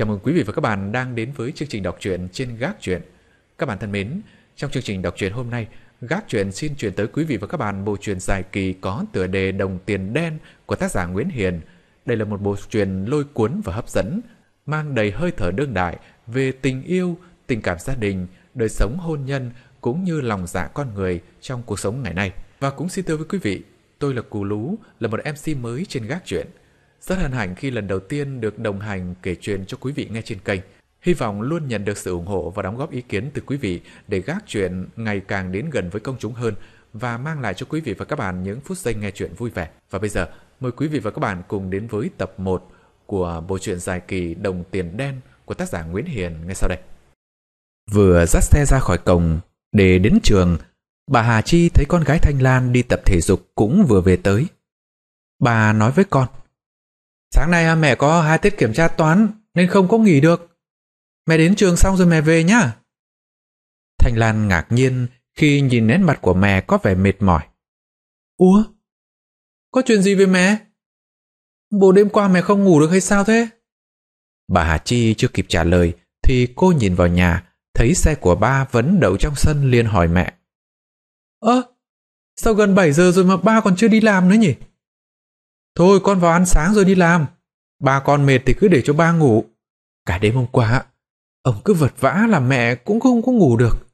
Chào mừng quý vị và các bạn đang đến với chương trình đọc truyện trên Gác Truyện. Các bạn thân mến, trong chương trình đọc truyện hôm nay, Gác Truyện xin chuyển tới quý vị và các bạn bộ truyện dài kỳ có tựa đề Đồng Tiền Đen của tác giả Nguyễn Hiền. Đây là một bộ truyện lôi cuốn và hấp dẫn, mang đầy hơi thở đương đại về tình yêu, tình cảm gia đình, đời sống hôn nhân cũng như lòng dạ con người trong cuộc sống ngày nay. Và cũng xin thưa với quý vị, tôi là Cù Lú, là một MC mới trên Gác Truyện – rất hân hạnh khi lần đầu tiên được đồng hành kể chuyện cho quý vị nghe trên kênh. Hy vọng luôn nhận được sự ủng hộ và đóng góp ý kiến từ quý vị để gác chuyện ngày càng đến gần với công chúng hơn và mang lại cho quý vị và các bạn những phút giây nghe chuyện vui vẻ. Và bây giờ, mời quý vị và các bạn cùng đến với tập 1 của bộ truyện dài kỳ Đồng Tiền Đen của tác giả Nguyễn Hiền ngay sau đây. Vừa dắt xe ra khỏi cổng để đến trường, bà Hà Chi thấy con gái Thanh Lan đi tập thể dục cũng vừa về tới. Bà nói với con, Sáng nay à, mẹ có hai tiết kiểm tra toán nên không có nghỉ được. Mẹ đến trường xong rồi mẹ về nhá. Thành Lan ngạc nhiên khi nhìn nét mặt của mẹ có vẻ mệt mỏi. Ủa? Có chuyện gì với mẹ? Bộ đêm qua mẹ không ngủ được hay sao thế? Bà Hà Chi chưa kịp trả lời thì cô nhìn vào nhà thấy xe của ba vẫn đậu trong sân liền hỏi mẹ. Ơ, à, sao gần 7 giờ rồi mà ba còn chưa đi làm nữa nhỉ? Thôi con vào ăn sáng rồi đi làm. Ba con mệt thì cứ để cho ba ngủ. Cả đêm hôm qua, ông cứ vật vã là mẹ cũng không có ngủ được.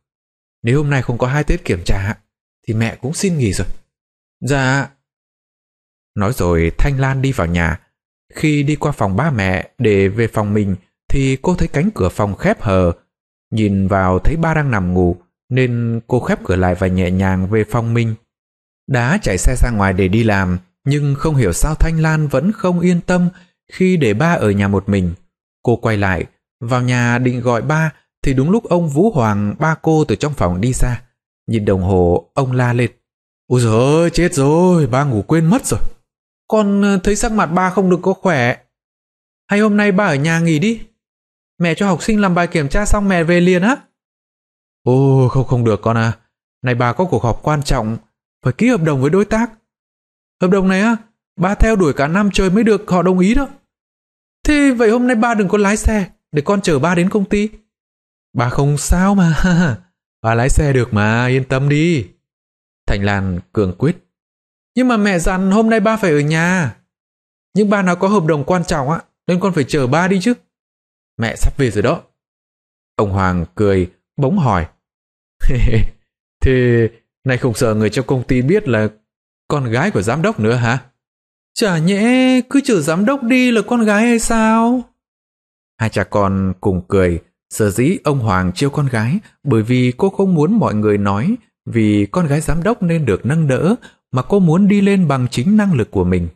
Nếu hôm nay không có hai tiết kiểm tra, thì mẹ cũng xin nghỉ rồi. Dạ. Nói rồi Thanh Lan đi vào nhà. Khi đi qua phòng ba mẹ để về phòng mình thì cô thấy cánh cửa phòng khép hờ. Nhìn vào thấy ba đang nằm ngủ nên cô khép cửa lại và nhẹ nhàng về phòng mình. đá chạy xe ra ngoài để đi làm nhưng không hiểu sao Thanh Lan vẫn không yên tâm khi để ba ở nhà một mình. Cô quay lại, vào nhà định gọi ba thì đúng lúc ông Vũ Hoàng ba cô từ trong phòng đi ra. Nhìn đồng hồ, ông la lên. Ôi giời ơi, chết rồi, ba ngủ quên mất rồi. Con ờ, thấy sắc mặt ba không được có khỏe. Hay hôm nay ba ở nhà nghỉ đi. Mẹ cho học sinh làm bài kiểm tra xong mẹ về liền á. Ô, không không được con à. Này ba có cuộc họp quan trọng, phải ký hợp đồng với đối tác. Hợp đồng này á, ba theo đuổi cả năm trời mới được họ đồng ý đó. Thế vậy hôm nay ba đừng có lái xe, để con chở ba đến công ty. Ba không sao mà, ba lái xe được mà, yên tâm đi. Thành Lan cường quyết. Nhưng mà mẹ dặn hôm nay ba phải ở nhà. Nhưng ba nào có hợp đồng quan trọng á, nên con phải chở ba đi chứ. Mẹ sắp về rồi đó. Ông Hoàng cười, bỗng hỏi. Thế này không sợ người trong công ty biết là con gái của giám đốc nữa hả? Chả nhẽ cứ chửi giám đốc đi là con gái hay sao? Hai cha con cùng cười, sở dĩ ông Hoàng chiêu con gái bởi vì cô không muốn mọi người nói vì con gái giám đốc nên được nâng đỡ mà cô muốn đi lên bằng chính năng lực của mình.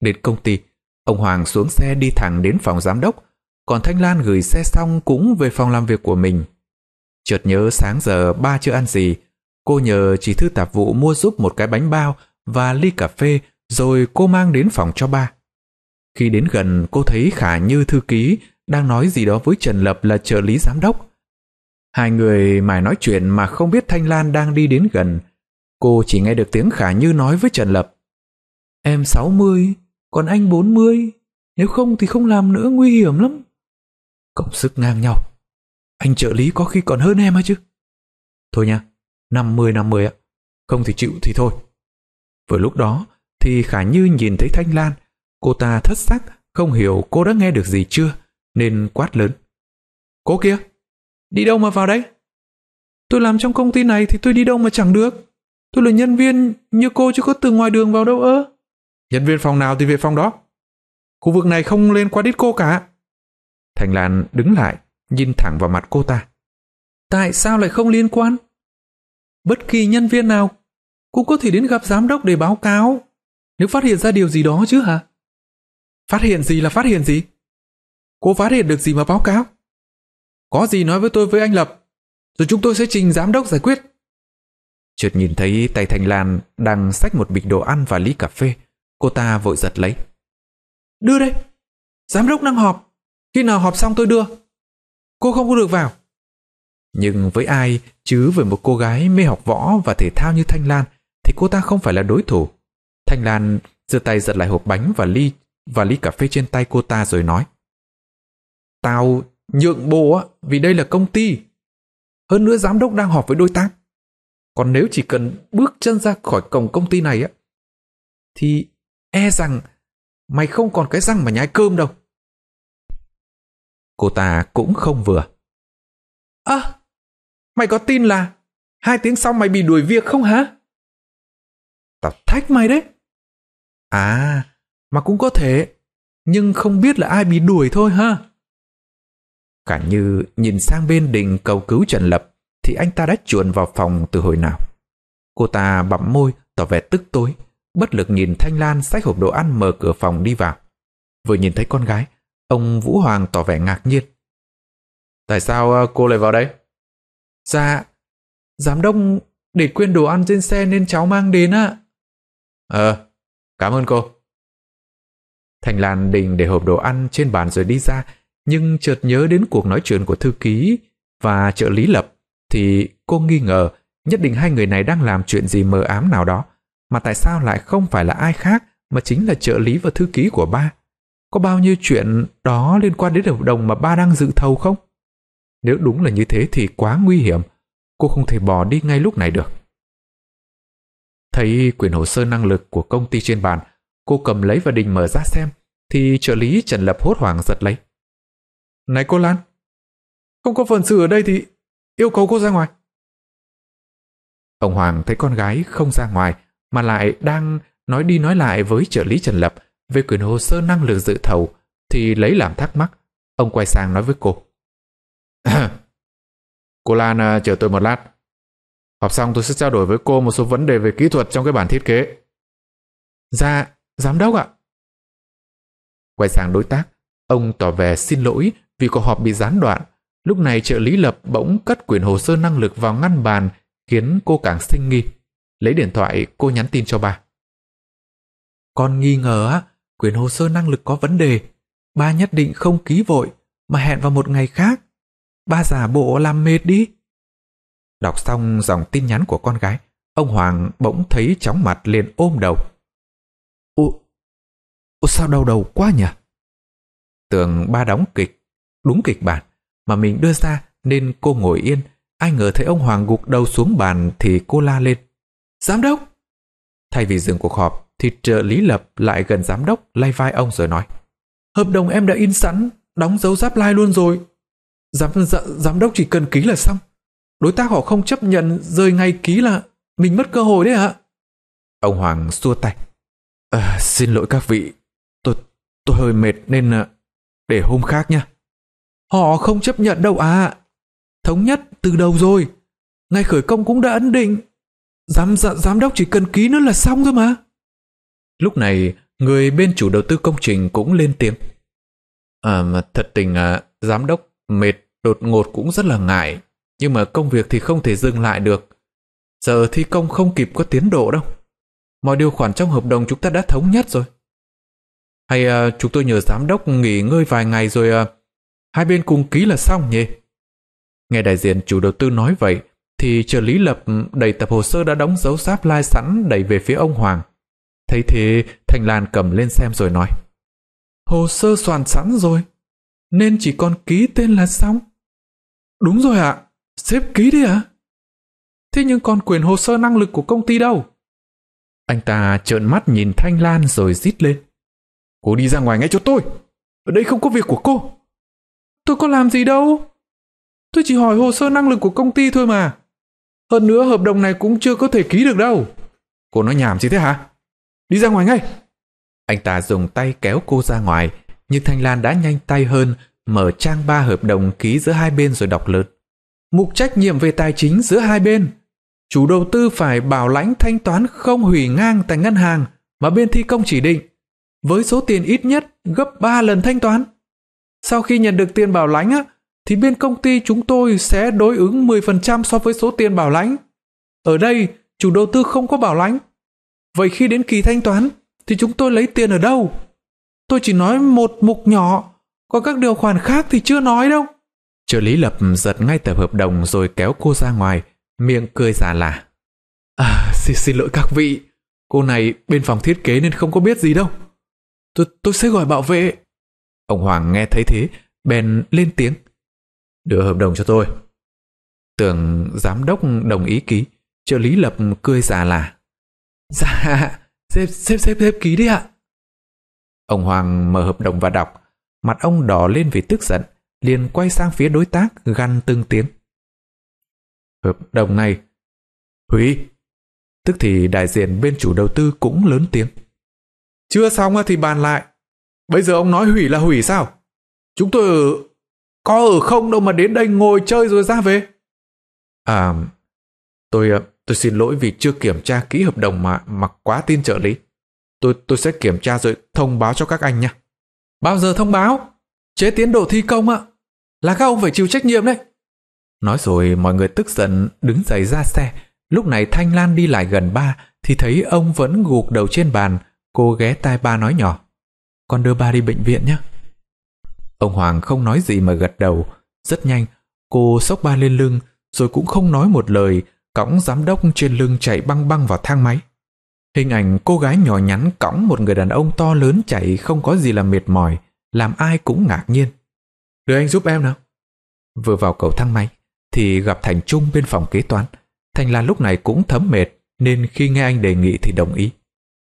Đến công ty, ông Hoàng xuống xe đi thẳng đến phòng giám đốc, còn Thanh Lan gửi xe xong cũng về phòng làm việc của mình. Chợt nhớ sáng giờ ba chưa ăn gì, cô nhờ chỉ thư tạp vụ mua giúp một cái bánh bao và ly cà phê rồi cô mang đến phòng cho ba. Khi đến gần, cô thấy Khả Như thư ký đang nói gì đó với Trần Lập là trợ lý giám đốc. Hai người mải nói chuyện mà không biết Thanh Lan đang đi đến gần. Cô chỉ nghe được tiếng Khả Như nói với Trần Lập. Em 60, còn anh 40. Nếu không thì không làm nữa, nguy hiểm lắm. Cộng sức ngang nhau. Anh trợ lý có khi còn hơn em hay chứ? Thôi nha, 50-50 ạ. Không thì chịu thì thôi. Vừa lúc đó thì Khả Như nhìn thấy Thanh Lan, cô ta thất sắc không hiểu cô đã nghe được gì chưa nên quát lớn. Cô kia, đi đâu mà vào đấy? Tôi làm trong công ty này thì tôi đi đâu mà chẳng được. Tôi là nhân viên như cô chứ có từ ngoài đường vào đâu ơ. Nhân viên phòng nào thì về phòng đó. Khu vực này không lên qua đít cô cả. Thành Lan đứng lại, nhìn thẳng vào mặt cô ta. Tại sao lại không liên quan? Bất kỳ nhân viên nào cũng có thể đến gặp giám đốc để báo cáo. Nếu phát hiện ra điều gì đó chứ hả? Phát hiện gì là phát hiện gì? Cô phát hiện được gì mà báo cáo? Có gì nói với tôi với anh Lập, rồi chúng tôi sẽ trình giám đốc giải quyết. Chợt nhìn thấy tay Thanh Lan đang xách một bịch đồ ăn và ly cà phê, cô ta vội giật lấy. Đưa đây, giám đốc đang họp, khi nào họp xong tôi đưa. Cô không có được vào. Nhưng với ai chứ với một cô gái mê học võ và thể thao như Thanh Lan thì cô ta không phải là đối thủ. Thanh Lan giơ tay giật lại hộp bánh và ly và ly cà phê trên tay cô ta rồi nói. Tao nhượng bộ á, vì đây là công ty. Hơn nữa giám đốc đang họp với đối tác. Còn nếu chỉ cần bước chân ra khỏi cổng công ty này á, thì e rằng mày không còn cái răng mà nhai cơm đâu. Cô ta cũng không vừa. Ơ, à, mày có tin là hai tiếng sau mày bị đuổi việc không hả? Tao thách mày đấy. À, mà cũng có thể, nhưng không biết là ai bị đuổi thôi ha. Cả như nhìn sang bên đình cầu cứu Trần Lập thì anh ta đã chuồn vào phòng từ hồi nào. Cô ta bặm môi tỏ vẻ tức tối, bất lực nhìn Thanh Lan xách hộp đồ ăn mở cửa phòng đi vào. Vừa nhìn thấy con gái, ông Vũ Hoàng tỏ vẻ ngạc nhiên. Tại sao à, cô lại vào đây? Dạ, giám đốc để quên đồ ăn trên xe nên cháu mang đến ạ. À. Ờ, cảm ơn cô. Thành Lan định để hộp đồ ăn trên bàn rồi đi ra, nhưng chợt nhớ đến cuộc nói chuyện của thư ký và trợ lý lập, thì cô nghi ngờ nhất định hai người này đang làm chuyện gì mờ ám nào đó, mà tại sao lại không phải là ai khác mà chính là trợ lý và thư ký của ba. Có bao nhiêu chuyện đó liên quan đến hợp đồng mà ba đang dự thầu không? Nếu đúng là như thế thì quá nguy hiểm, cô không thể bỏ đi ngay lúc này được. Thấy quyển hồ sơ năng lực của công ty trên bàn, cô cầm lấy và định mở ra xem, thì trợ lý Trần Lập hốt hoảng giật lấy. Này cô Lan, không có phần sự ở đây thì yêu cầu cô ra ngoài. Ông Hoàng thấy con gái không ra ngoài mà lại đang nói đi nói lại với trợ lý Trần Lập về quyền hồ sơ năng lực dự thầu thì lấy làm thắc mắc. Ông quay sang nói với cô. cô Lan à, chờ tôi một lát, Họp xong tôi sẽ trao đổi với cô một số vấn đề về kỹ thuật trong cái bản thiết kế. Dạ, giám đốc ạ. Quay sang đối tác, ông tỏ vẻ xin lỗi vì cuộc họp bị gián đoạn. Lúc này trợ lý Lập bỗng cất quyển hồ sơ năng lực vào ngăn bàn khiến cô càng sinh nghi. Lấy điện thoại, cô nhắn tin cho bà. Con nghi ngờ á, quyển hồ sơ năng lực có vấn đề. Ba nhất định không ký vội, mà hẹn vào một ngày khác. Ba giả bộ làm mệt đi. Đọc xong dòng tin nhắn của con gái, ông Hoàng bỗng thấy chóng mặt liền ôm đầu. Ô, sao đau đầu quá nhỉ? Tưởng ba đóng kịch, đúng kịch bản, mà mình đưa ra nên cô ngồi yên. Ai ngờ thấy ông Hoàng gục đầu xuống bàn thì cô la lên. Giám đốc! Thay vì dừng cuộc họp thì trợ lý lập lại gần giám đốc lay vai ông rồi nói. Hợp đồng em đã in sẵn, đóng dấu giáp lai like luôn rồi. Giám, giám đốc chỉ cần ký là xong đối tác họ không chấp nhận rời ngay ký là mình mất cơ hội đấy ạ. Ông Hoàng xua tay. À, xin lỗi các vị, tôi tôi hơi mệt nên ờ, để hôm khác nha. Họ không chấp nhận đâu à. Thống nhất từ đầu rồi. Ngay khởi công cũng đã ấn định. Giám, dạ, giám đốc chỉ cần ký nữa là xong thôi mà. Lúc này, người bên chủ đầu tư công trình cũng lên tiếng. À mà thật tình à, giám đốc mệt đột ngột cũng rất là ngại. Nhưng mà công việc thì không thể dừng lại được. Giờ thi công không kịp có tiến độ đâu. Mọi điều khoản trong hợp đồng chúng ta đã thống nhất rồi. Hay à, chúng tôi nhờ giám đốc nghỉ ngơi vài ngày rồi à, hai bên cùng ký là xong nhỉ? Nghe đại diện chủ đầu tư nói vậy, thì trợ lý lập ừ, đầy tập hồ sơ đã đóng dấu giáp lai sẵn đẩy về phía ông Hoàng. Thấy thế, Thành Lan cầm lên xem rồi nói. Hồ sơ soạn sẵn rồi, nên chỉ còn ký tên là xong. Đúng rồi ạ. À. Sếp ký đi à? Thế nhưng còn quyền hồ sơ năng lực của công ty đâu? Anh ta trợn mắt nhìn Thanh Lan rồi rít lên. Cô đi ra ngoài ngay cho tôi. Ở đây không có việc của cô. Tôi có làm gì đâu. Tôi chỉ hỏi hồ sơ năng lực của công ty thôi mà. Hơn nữa hợp đồng này cũng chưa có thể ký được đâu. Cô nói nhảm gì thế hả? Đi ra ngoài ngay. Anh ta dùng tay kéo cô ra ngoài, nhưng Thanh Lan đã nhanh tay hơn, mở trang ba hợp đồng ký giữa hai bên rồi đọc lớn mục trách nhiệm về tài chính giữa hai bên chủ đầu tư phải bảo lãnh thanh toán không hủy ngang tại ngân hàng mà bên thi công chỉ định với số tiền ít nhất gấp 3 lần thanh toán. Sau khi nhận được tiền bảo lãnh á, thì bên công ty chúng tôi sẽ đối ứng 10% so với số tiền bảo lãnh. Ở đây, chủ đầu tư không có bảo lãnh. Vậy khi đến kỳ thanh toán, thì chúng tôi lấy tiền ở đâu? Tôi chỉ nói một mục nhỏ, còn các điều khoản khác thì chưa nói đâu. Trợ lý Lập giật ngay tờ hợp đồng rồi kéo cô ra ngoài, miệng cười giả lả. À, xin, xin lỗi các vị, cô này bên phòng thiết kế nên không có biết gì đâu. Tôi, tôi sẽ gọi bảo vệ. Ông Hoàng nghe thấy thế, bèn lên tiếng. Đưa hợp đồng cho tôi. Tưởng giám đốc đồng ý ký, trợ lý Lập cười giả lả. Dạ, xếp, xếp, xếp, xếp ký đi ạ. Ông Hoàng mở hợp đồng và đọc, mặt ông đỏ lên vì tức giận, liền quay sang phía đối tác gằn từng tiếng. Hợp đồng này, hủy. Tức thì đại diện bên chủ đầu tư cũng lớn tiếng. Chưa xong thì bàn lại. Bây giờ ông nói hủy là hủy sao? Chúng tôi có ở không đâu mà đến đây ngồi chơi rồi ra về. À, tôi à, tôi xin lỗi vì chưa kiểm tra kỹ hợp đồng mà mặc quá tin trợ lý. Tôi tôi sẽ kiểm tra rồi thông báo cho các anh nha. Bao giờ thông báo? chế tiến độ thi công ạ. Là các ông phải chịu trách nhiệm đấy. Nói rồi mọi người tức giận đứng dậy ra xe. Lúc này Thanh Lan đi lại gần ba thì thấy ông vẫn gục đầu trên bàn. Cô ghé tai ba nói nhỏ. Con đưa ba đi bệnh viện nhé. Ông Hoàng không nói gì mà gật đầu. Rất nhanh, cô xốc ba lên lưng rồi cũng không nói một lời cõng giám đốc trên lưng chạy băng băng vào thang máy. Hình ảnh cô gái nhỏ nhắn cõng một người đàn ông to lớn chạy không có gì là mệt mỏi làm ai cũng ngạc nhiên. Đưa anh giúp em nào. Vừa vào cầu thang máy, thì gặp Thành Trung bên phòng kế toán. Thành Lan lúc này cũng thấm mệt, nên khi nghe anh đề nghị thì đồng ý.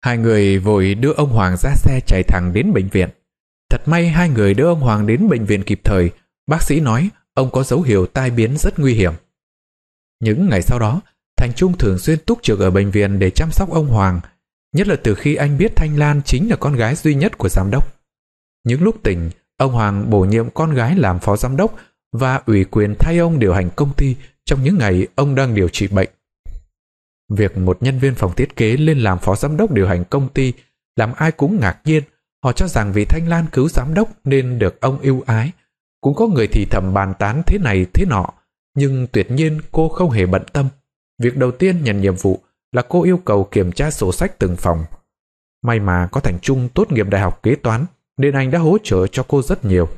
Hai người vội đưa ông Hoàng ra xe chạy thẳng đến bệnh viện. Thật may hai người đưa ông Hoàng đến bệnh viện kịp thời. Bác sĩ nói ông có dấu hiệu tai biến rất nguy hiểm. Những ngày sau đó, Thành Trung thường xuyên túc trực ở bệnh viện để chăm sóc ông Hoàng, nhất là từ khi anh biết Thanh Lan chính là con gái duy nhất của giám đốc. Những lúc tỉnh, ông Hoàng bổ nhiệm con gái làm phó giám đốc và ủy quyền thay ông điều hành công ty trong những ngày ông đang điều trị bệnh. Việc một nhân viên phòng thiết kế lên làm phó giám đốc điều hành công ty làm ai cũng ngạc nhiên. Họ cho rằng vì Thanh Lan cứu giám đốc nên được ông yêu ái. Cũng có người thì thầm bàn tán thế này thế nọ. Nhưng tuyệt nhiên cô không hề bận tâm. Việc đầu tiên nhận nhiệm vụ là cô yêu cầu kiểm tra sổ sách từng phòng. May mà có Thành Trung tốt nghiệp đại học kế toán Điện hành đã hỗ trợ cho cô rất nhiều.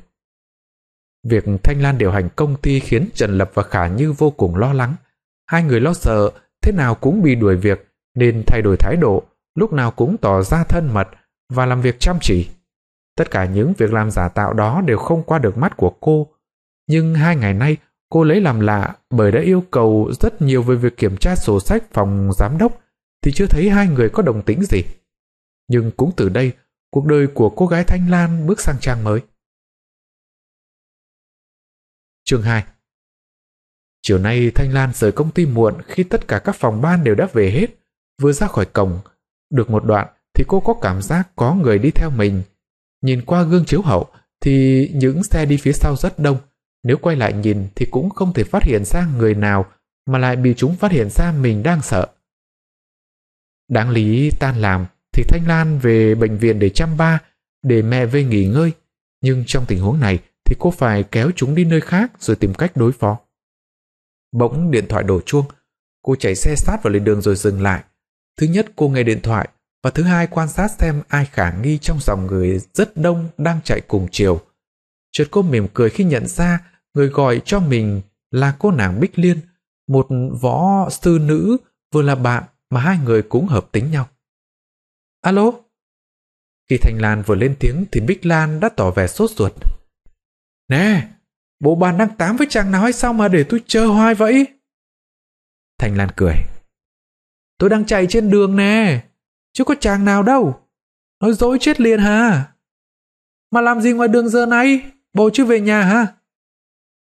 Việc Thanh Lan điều hành công ty khiến Trần Lập và Khả Như vô cùng lo lắng. Hai người lo sợ, thế nào cũng bị đuổi việc, nên thay đổi thái độ, lúc nào cũng tỏ ra thân mật và làm việc chăm chỉ. Tất cả những việc làm giả tạo đó đều không qua được mắt của cô. Nhưng hai ngày nay, cô lấy làm lạ bởi đã yêu cầu rất nhiều về việc kiểm tra sổ sách phòng giám đốc thì chưa thấy hai người có đồng tính gì. Nhưng cũng từ đây, cuộc đời của cô gái Thanh Lan bước sang trang mới. Chương 2 Chiều nay Thanh Lan rời công ty muộn khi tất cả các phòng ban đều đã về hết. Vừa ra khỏi cổng, được một đoạn thì cô có cảm giác có người đi theo mình. Nhìn qua gương chiếu hậu thì những xe đi phía sau rất đông. Nếu quay lại nhìn thì cũng không thể phát hiện ra người nào mà lại bị chúng phát hiện ra mình đang sợ. Đáng lý tan làm thì Thanh Lan về bệnh viện để chăm ba, để mẹ về nghỉ ngơi. Nhưng trong tình huống này thì cô phải kéo chúng đi nơi khác rồi tìm cách đối phó. Bỗng điện thoại đổ chuông, cô chạy xe sát vào lên đường rồi dừng lại. Thứ nhất cô nghe điện thoại và thứ hai quan sát xem ai khả nghi trong dòng người rất đông đang chạy cùng chiều. Chợt cô mỉm cười khi nhận ra người gọi cho mình là cô nàng Bích Liên, một võ sư nữ vừa là bạn mà hai người cũng hợp tính nhau. Alo? Khi Thành Lan vừa lên tiếng thì Bích Lan đã tỏ vẻ sốt ruột. Nè, bộ bàn đang tám với chàng nào hay sao mà để tôi chờ hoài vậy? Thành Lan cười. Tôi đang chạy trên đường nè, chứ có chàng nào đâu. Nói dối chết liền hả? Mà làm gì ngoài đường giờ này? Bồ chưa về nhà hả?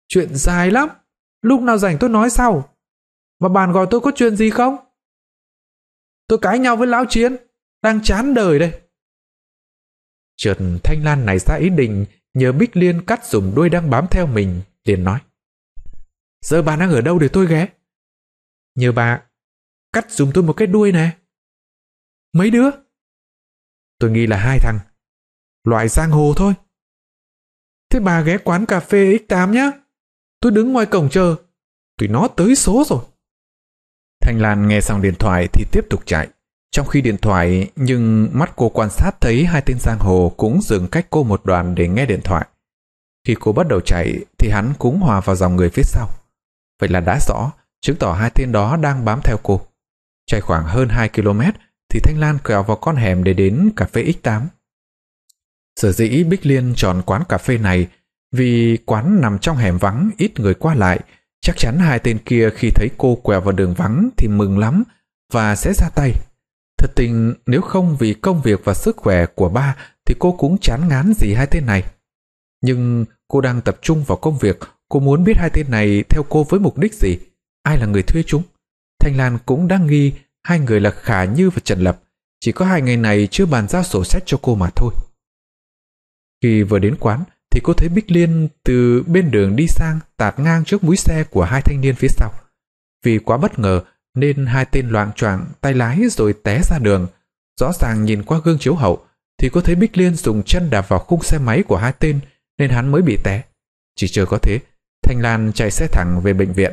Chuyện dài lắm, lúc nào rảnh tôi nói sau. Mà bạn gọi tôi có chuyện gì không? Tôi cãi nhau với Lão Chiến, đang chán đời đây. Trượt Thanh Lan này ra ý định nhờ Bích Liên cắt dùng đuôi đang bám theo mình, liền nói. Giờ bà đang ở đâu để tôi ghé? Nhờ bà cắt dùm tôi một cái đuôi nè. Mấy đứa? Tôi nghĩ là hai thằng. Loại giang hồ thôi. Thế bà ghé quán cà phê X8 nhá. Tôi đứng ngoài cổng chờ. Tụi nó tới số rồi. Thanh Lan nghe xong điện thoại thì tiếp tục chạy. Trong khi điện thoại, nhưng mắt cô quan sát thấy hai tên giang hồ cũng dừng cách cô một đoạn để nghe điện thoại. Khi cô bắt đầu chạy, thì hắn cũng hòa vào dòng người phía sau. Vậy là đã rõ, chứng tỏ hai tên đó đang bám theo cô. Chạy khoảng hơn 2 km, thì Thanh Lan kéo vào con hẻm để đến cà phê X8. Sở dĩ Bích Liên chọn quán cà phê này vì quán nằm trong hẻm vắng ít người qua lại, chắc chắn hai tên kia khi thấy cô quẹo vào đường vắng thì mừng lắm và sẽ ra tay Thật tình nếu không vì công việc và sức khỏe của ba thì cô cũng chán ngán gì hai tên này. Nhưng cô đang tập trung vào công việc, cô muốn biết hai tên này theo cô với mục đích gì, ai là người thuê chúng. Thanh Lan cũng đang nghi hai người là Khả Như và Trần Lập, chỉ có hai người này chưa bàn giao sổ sách cho cô mà thôi. Khi vừa đến quán thì cô thấy Bích Liên từ bên đường đi sang tạt ngang trước mũi xe của hai thanh niên phía sau. Vì quá bất ngờ nên hai tên loạn choạng tay lái rồi té ra đường. Rõ ràng nhìn qua gương chiếu hậu thì có thấy Bích Liên dùng chân đạp vào khung xe máy của hai tên nên hắn mới bị té. Chỉ chờ có thế, Thanh Lan chạy xe thẳng về bệnh viện.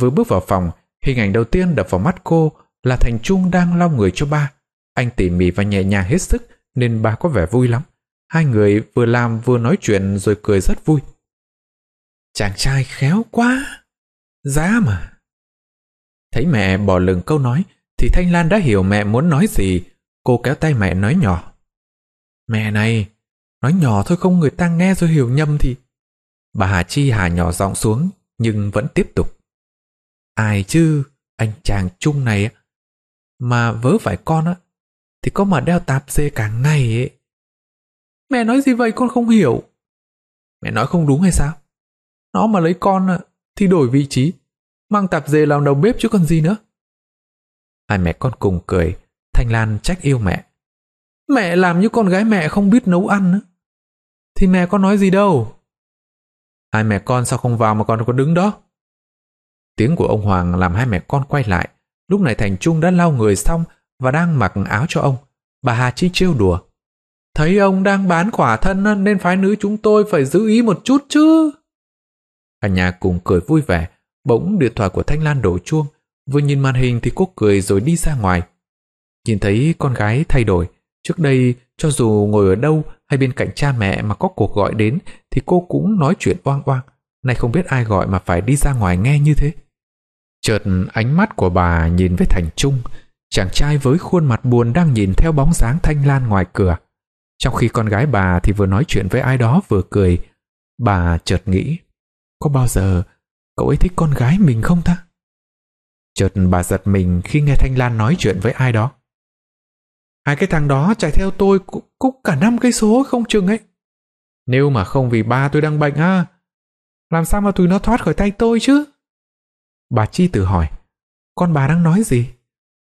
Vừa bước vào phòng, hình ảnh đầu tiên đập vào mắt cô là Thành Trung đang lau người cho ba. Anh tỉ mỉ và nhẹ nhàng hết sức nên ba có vẻ vui lắm. Hai người vừa làm vừa nói chuyện rồi cười rất vui. Chàng trai khéo quá. Giá mà, Thấy mẹ bỏ lừng câu nói, thì Thanh Lan đã hiểu mẹ muốn nói gì. Cô kéo tay mẹ nói nhỏ. Mẹ này, nói nhỏ thôi không người ta nghe rồi hiểu nhầm thì... Bà Hà Chi hà nhỏ giọng xuống, nhưng vẫn tiếp tục. Ai chứ, anh chàng chung này mà vớ phải con á, thì có mà đeo tạp dê cả ngày ấy. Mẹ nói gì vậy con không hiểu. Mẹ nói không đúng hay sao? Nó mà lấy con thì đổi vị trí, Mang tạp dề làm đầu bếp chứ còn gì nữa. Hai mẹ con cùng cười, Thanh Lan trách yêu mẹ. Mẹ làm như con gái mẹ không biết nấu ăn nữa. Thì mẹ có nói gì đâu. Hai mẹ con sao không vào mà còn có đứng đó? Tiếng của ông Hoàng làm hai mẹ con quay lại. Lúc này Thành Trung đã lau người xong và đang mặc áo cho ông. Bà Hà Chi trêu đùa. Thấy ông đang bán khỏa thân nên phái nữ chúng tôi phải giữ ý một chút chứ. Cả nhà cùng cười vui vẻ Bỗng điện thoại của Thanh Lan đổ chuông, vừa nhìn màn hình thì cô cười rồi đi ra ngoài. Nhìn thấy con gái thay đổi, trước đây cho dù ngồi ở đâu hay bên cạnh cha mẹ mà có cuộc gọi đến thì cô cũng nói chuyện oang oang. Nay không biết ai gọi mà phải đi ra ngoài nghe như thế. Chợt ánh mắt của bà nhìn với Thành Trung, chàng trai với khuôn mặt buồn đang nhìn theo bóng dáng Thanh Lan ngoài cửa. Trong khi con gái bà thì vừa nói chuyện với ai đó vừa cười, bà chợt nghĩ, có bao giờ Cậu ấy thích con gái mình không ta? Chợt bà giật mình khi nghe Thanh Lan nói chuyện với ai đó. Hai cái thằng đó chạy theo tôi cũng, cũng cả năm cây số không chừng ấy. Nếu mà không vì ba tôi đang bệnh á, làm sao mà tụi nó thoát khỏi tay tôi chứ? Bà Chi tự hỏi, con bà đang nói gì?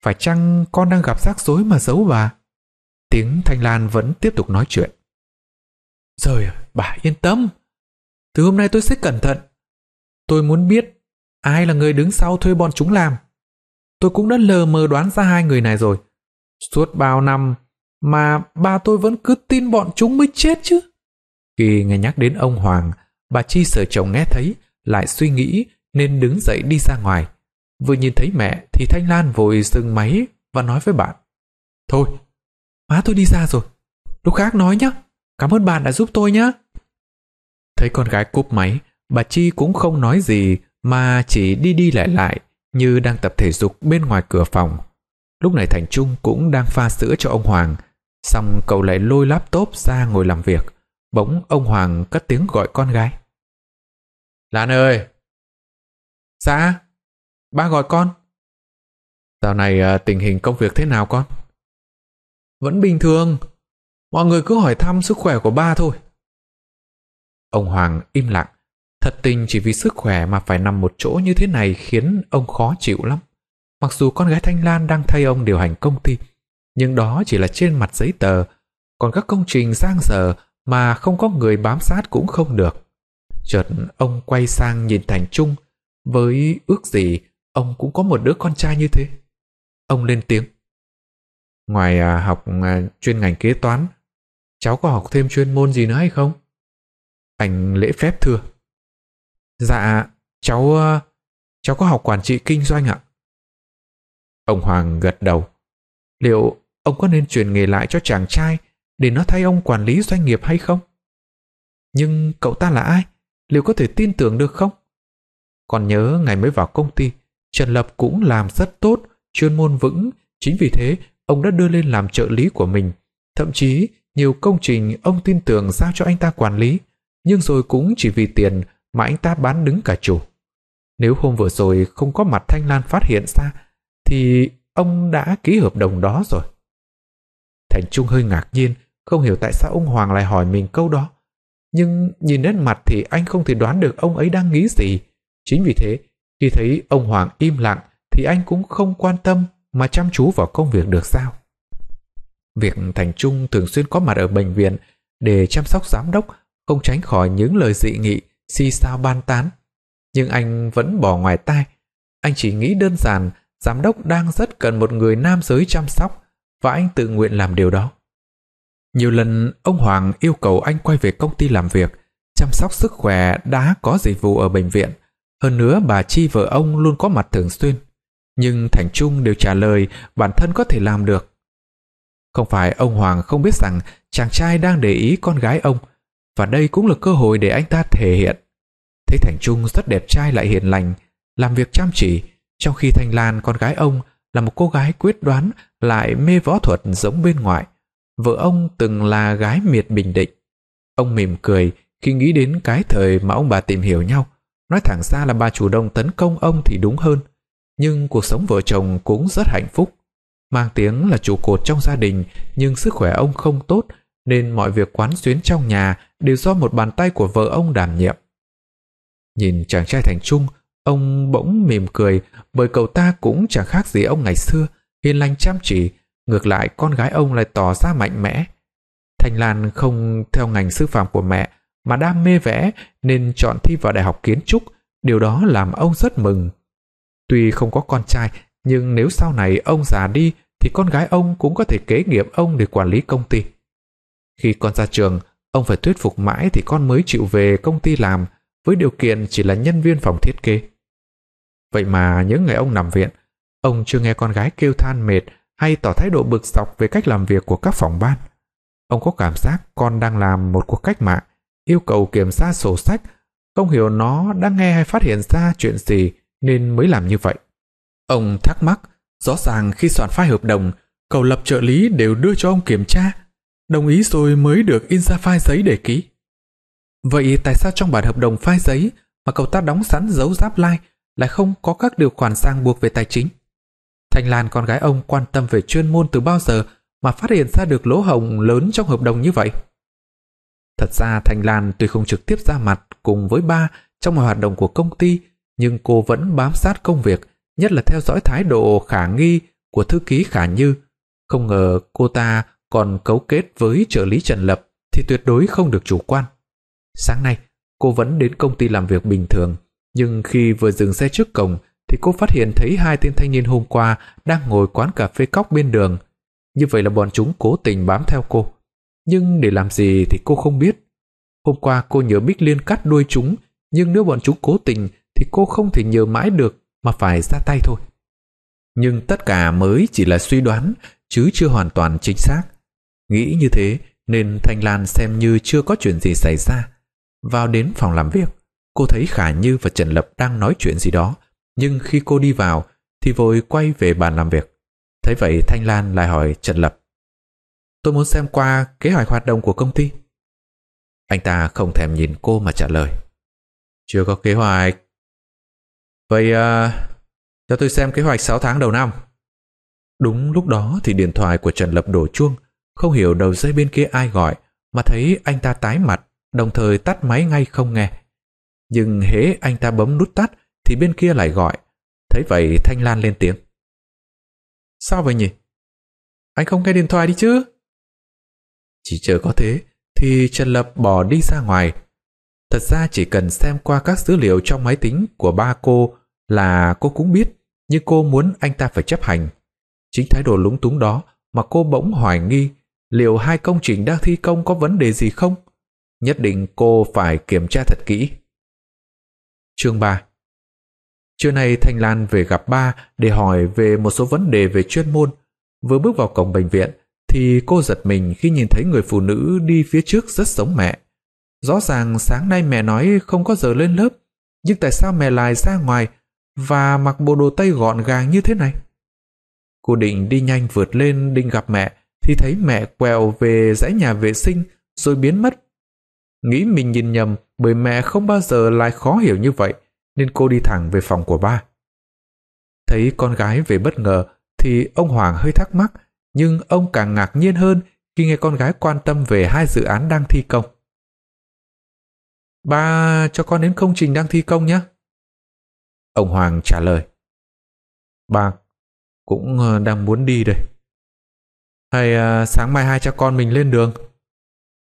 Phải chăng con đang gặp rắc rối mà giấu bà? Tiếng Thanh Lan vẫn tiếp tục nói chuyện. Rồi, bà yên tâm. Từ hôm nay tôi sẽ cẩn thận. Tôi muốn biết ai là người đứng sau thuê bọn chúng làm. Tôi cũng đã lờ mờ đoán ra hai người này rồi. Suốt bao năm mà bà tôi vẫn cứ tin bọn chúng mới chết chứ. Khi nghe nhắc đến ông Hoàng, bà Chi sợ chồng nghe thấy, lại suy nghĩ nên đứng dậy đi ra ngoài. Vừa nhìn thấy mẹ thì Thanh Lan vội dừng máy và nói với bạn. Thôi, má tôi đi ra rồi. Lúc khác nói nhé. Cảm ơn bạn đã giúp tôi nhé. Thấy con gái cúp máy, Bà Chi cũng không nói gì mà chỉ đi đi lại lại như đang tập thể dục bên ngoài cửa phòng. Lúc này Thành Trung cũng đang pha sữa cho ông Hoàng, xong cậu lại lôi laptop ra ngồi làm việc. Bỗng ông Hoàng cất tiếng gọi con gái. Lan ơi! Dạ, ba gọi con. Dạo này à, tình hình công việc thế nào con? Vẫn bình thường, mọi người cứ hỏi thăm sức khỏe của ba thôi. Ông Hoàng im lặng, Thật tình chỉ vì sức khỏe mà phải nằm một chỗ như thế này khiến ông khó chịu lắm. Mặc dù con gái Thanh Lan đang thay ông điều hành công ty, nhưng đó chỉ là trên mặt giấy tờ, còn các công trình sang giờ mà không có người bám sát cũng không được. Chợt ông quay sang nhìn Thành Trung, với ước gì ông cũng có một đứa con trai như thế. Ông lên tiếng. Ngoài à, học à, chuyên ngành kế toán, cháu có học thêm chuyên môn gì nữa hay không? Anh lễ phép thưa. Dạ, cháu... Ờ, cháu có học quản trị kinh doanh ạ. Ông Hoàng gật đầu. Liệu ông có nên truyền nghề lại cho chàng trai để nó thay ông quản lý doanh nghiệp hay không? Nhưng cậu ta là ai? Liệu có thể tin tưởng được không? Còn nhớ ngày mới vào công ty, Trần Lập cũng làm rất tốt, chuyên môn vững. Chính vì thế, ông đã đưa lên làm trợ lý của mình. Thậm chí, nhiều công trình ông tin tưởng giao cho anh ta quản lý. Nhưng rồi cũng chỉ vì tiền mà anh ta bán đứng cả chủ. Nếu hôm vừa rồi không có mặt Thanh Lan phát hiện ra, thì ông đã ký hợp đồng đó rồi. Thành Trung hơi ngạc nhiên, không hiểu tại sao ông Hoàng lại hỏi mình câu đó. Nhưng nhìn nét mặt thì anh không thể đoán được ông ấy đang nghĩ gì. Chính vì thế, khi thấy ông Hoàng im lặng thì anh cũng không quan tâm mà chăm chú vào công việc được sao. Việc Thành Trung thường xuyên có mặt ở bệnh viện để chăm sóc giám đốc không tránh khỏi những lời dị nghị xì sao ban tán. Nhưng anh vẫn bỏ ngoài tai. Anh chỉ nghĩ đơn giản giám đốc đang rất cần một người nam giới chăm sóc và anh tự nguyện làm điều đó. Nhiều lần ông Hoàng yêu cầu anh quay về công ty làm việc, chăm sóc sức khỏe đã có dịch vụ ở bệnh viện. Hơn nữa bà Chi vợ ông luôn có mặt thường xuyên. Nhưng Thành Trung đều trả lời bản thân có thể làm được. Không phải ông Hoàng không biết rằng chàng trai đang để ý con gái ông và đây cũng là cơ hội để anh ta thể hiện Thấy Thành Trung rất đẹp trai lại hiền lành, làm việc chăm chỉ, trong khi Thanh Lan con gái ông là một cô gái quyết đoán lại mê võ thuật giống bên ngoại. Vợ ông từng là gái miệt Bình Định. Ông mỉm cười khi nghĩ đến cái thời mà ông bà tìm hiểu nhau. Nói thẳng ra là bà chủ động tấn công ông thì đúng hơn. Nhưng cuộc sống vợ chồng cũng rất hạnh phúc. Mang tiếng là trụ cột trong gia đình nhưng sức khỏe ông không tốt nên mọi việc quán xuyến trong nhà đều do một bàn tay của vợ ông đảm nhiệm. Nhìn chàng trai thành trung, ông bỗng mỉm cười bởi cậu ta cũng chẳng khác gì ông ngày xưa, hiền lành chăm chỉ, ngược lại con gái ông lại tỏ ra mạnh mẽ. thành Lan không theo ngành sư phạm của mẹ mà đam mê vẽ nên chọn thi vào đại học kiến trúc, điều đó làm ông rất mừng. Tuy không có con trai, nhưng nếu sau này ông già đi thì con gái ông cũng có thể kế nghiệp ông để quản lý công ty. Khi con ra trường, ông phải thuyết phục mãi thì con mới chịu về công ty làm, với điều kiện chỉ là nhân viên phòng thiết kế. Vậy mà những ngày ông nằm viện, ông chưa nghe con gái kêu than mệt hay tỏ thái độ bực dọc về cách làm việc của các phòng ban. Ông có cảm giác con đang làm một cuộc cách mạng, yêu cầu kiểm tra sổ sách, không hiểu nó đã nghe hay phát hiện ra chuyện gì nên mới làm như vậy. Ông thắc mắc, rõ ràng khi soạn file hợp đồng, cầu lập trợ lý đều đưa cho ông kiểm tra, đồng ý rồi mới được in ra file giấy để ký. Vậy tại sao trong bản hợp đồng phai giấy mà cậu ta đóng sẵn dấu giáp lai lại không có các điều khoản sang buộc về tài chính? Thành Lan con gái ông quan tâm về chuyên môn từ bao giờ mà phát hiện ra được lỗ hồng lớn trong hợp đồng như vậy? Thật ra Thành Lan tuy không trực tiếp ra mặt cùng với ba trong mọi hoạt động của công ty, nhưng cô vẫn bám sát công việc, nhất là theo dõi thái độ khả nghi của thư ký Khả Như. Không ngờ cô ta còn cấu kết với trợ lý Trần Lập thì tuyệt đối không được chủ quan. Sáng nay, cô vẫn đến công ty làm việc bình thường, nhưng khi vừa dừng xe trước cổng thì cô phát hiện thấy hai tên thanh niên hôm qua đang ngồi quán cà phê cóc bên đường. Như vậy là bọn chúng cố tình bám theo cô. Nhưng để làm gì thì cô không biết. Hôm qua cô nhớ Bích Liên cắt đuôi chúng, nhưng nếu bọn chúng cố tình thì cô không thể nhờ mãi được mà phải ra tay thôi. Nhưng tất cả mới chỉ là suy đoán chứ chưa hoàn toàn chính xác. Nghĩ như thế nên Thanh Lan xem như chưa có chuyện gì xảy ra. Vào đến phòng làm việc, cô thấy Khả Như và Trần Lập đang nói chuyện gì đó, nhưng khi cô đi vào thì vội quay về bàn làm việc. Thấy vậy Thanh Lan lại hỏi Trần Lập. Tôi muốn xem qua kế hoạch hoạt động của công ty. Anh ta không thèm nhìn cô mà trả lời. Chưa có kế hoạch. Vậy uh, cho tôi xem kế hoạch 6 tháng đầu năm. Đúng lúc đó thì điện thoại của Trần Lập đổ chuông, không hiểu đầu dây bên kia ai gọi, mà thấy anh ta tái mặt, đồng thời tắt máy ngay không nghe. Nhưng hễ anh ta bấm nút tắt thì bên kia lại gọi. Thấy vậy Thanh Lan lên tiếng. Sao vậy nhỉ? Anh không nghe điện thoại đi chứ? Chỉ chờ có thế thì Trần Lập bỏ đi ra ngoài. Thật ra chỉ cần xem qua các dữ liệu trong máy tính của ba cô là cô cũng biết nhưng cô muốn anh ta phải chấp hành. Chính thái độ lúng túng đó mà cô bỗng hoài nghi liệu hai công trình đang thi công có vấn đề gì không? nhất định cô phải kiểm tra thật kỹ. Chương 3 Trưa nay Thanh Lan về gặp ba để hỏi về một số vấn đề về chuyên môn. Vừa bước vào cổng bệnh viện thì cô giật mình khi nhìn thấy người phụ nữ đi phía trước rất giống mẹ. Rõ ràng sáng nay mẹ nói không có giờ lên lớp, nhưng tại sao mẹ lại ra ngoài và mặc bộ đồ tây gọn gàng như thế này? Cô định đi nhanh vượt lên định gặp mẹ thì thấy mẹ quẹo về dãy nhà vệ sinh rồi biến mất Nghĩ mình nhìn nhầm bởi mẹ không bao giờ lại khó hiểu như vậy nên cô đi thẳng về phòng của ba. Thấy con gái về bất ngờ thì ông Hoàng hơi thắc mắc nhưng ông càng ngạc nhiên hơn khi nghe con gái quan tâm về hai dự án đang thi công. Ba cho con đến công trình đang thi công nhé. Ông Hoàng trả lời. Ba cũng ờ, đang muốn đi đây. Hay à, sáng mai hai cha con mình lên đường.